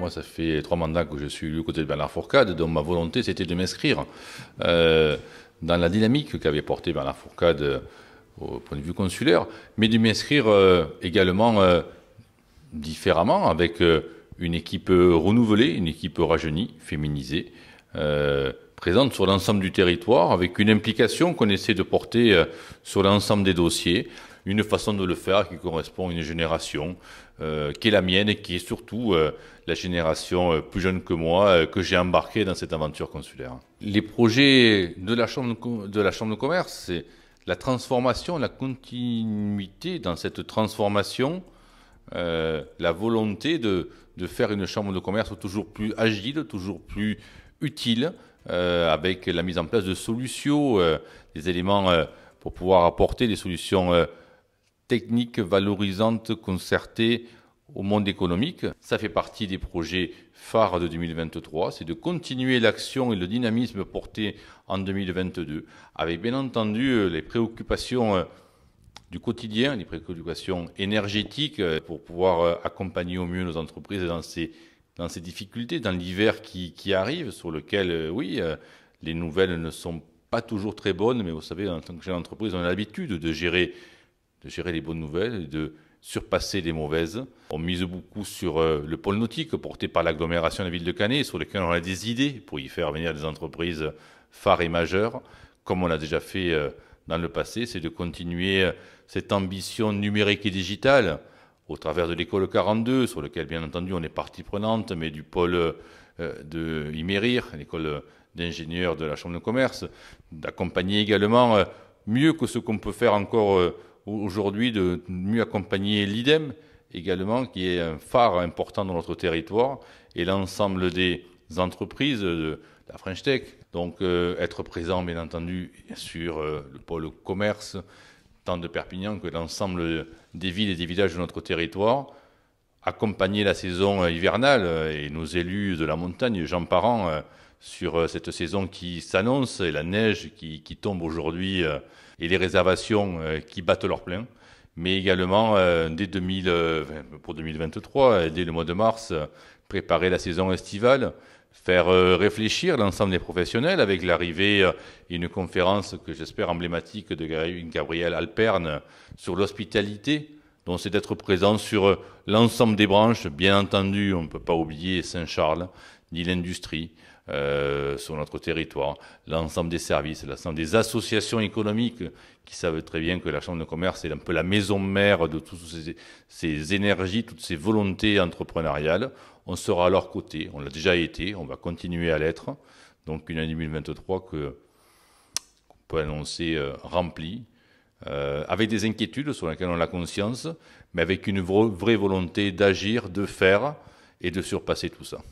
moi, ça fait trois mandats que je suis au côté de Bernard Fourcade, dont ma volonté, c'était de m'inscrire euh, dans la dynamique qu'avait portée Bernard Fourcade euh, au point de vue consulaire, mais de m'inscrire euh, également différemment avec une équipe renouvelée, une équipe rajeunie, féminisée, présente sur l'ensemble du territoire, avec une implication qu'on essaie de porter sur l'ensemble des dossiers une façon de le faire qui correspond à une génération euh, qui est la mienne et qui est surtout euh, la génération euh, plus jeune que moi que j'ai embarquée dans cette aventure consulaire. Les projets de la Chambre de, la chambre de commerce, c'est la transformation, la continuité dans cette transformation, la volonté de, faire une chambre de commerce toujours plus agile, toujours plus utile, avec la mise en place de solutions, des éléments pour pouvoir apporter des solutions techniques valorisantes concertées au monde économique. Ça fait partie des projets phares de 2023, c'est de continuer l'action et le dynamisme porté en 2022, avec bien entendu les préoccupations euh, du quotidien, les préoccupations énergétiques euh, pour pouvoir euh, accompagner au mieux nos entreprises dans ces, dans ces difficultés, dans l'hiver qui, arrive, sur lequel, oui, les nouvelles ne sont pas toujours très bonnes, mais vous savez, en tant que jeune d'entreprise, on a l'habitude de gérer de gérer les bonnes nouvelles et de surpasser les mauvaises. On mise beaucoup sur euh, le pôle nautique porté par l'agglomération de la ville de Canet, sur lequel on a des idées pour y faire venir des entreprises phares et majeures, comme on l'a déjà fait euh, dans le passé, c'est de continuer euh, cette ambition numérique et digitale au travers de l'école 42, sur lequel bien entendu on est partie prenante, mais du pôle de Imérir, l'école d'ingénieurs de la Chambre de commerce, d'accompagner également mieux que ce qu'on peut faire encore aujourd'hui de mieux accompagner l'IDEM également, qui est un phare important dans notre territoire, et l'ensemble des entreprises de la French Tech. Donc euh, être présent, bien entendu, sur euh, le pôle commerce, tant de Perpignan que l'ensemble des villes et des villages de notre territoire, accompagner la saison hivernale euh, et nos élus de la montagne, Jean Parent sur euh, cette saison qui s'annonce et la neige qui, tombe aujourd'hui euh, et les réservations euh, qui battent leur plein. Mais également, dès 2000, pour 2023, dès le mois de mars, préparer la saison estivale, faire réfléchir l'ensemble des professionnels avec l'arrivée une conférence que j'espère emblématique de Gabriel Alperne sur l'hospitalité. dont c'est d'être présent sur l'ensemble des branches. Bien entendu, on ne peut pas oublier Saint-Charles, ni l'industrie euh, sur notre territoire, l'ensemble des services, l'ensemble des associations économiques qui savent très bien que la Chambre de commerce est un peu la maison mère de toutes ces, énergies, toutes ces volontés entrepreneuriales. On sera à leur côté, on l'a déjà été, on va continuer à l'être. Donc une année 2023 que qu'on peut annoncer euh, remplie, euh, avec des inquiétudes sur lesquelles on a conscience, mais avec une vraie volonté d'agir, de faire et de surpasser tout ça.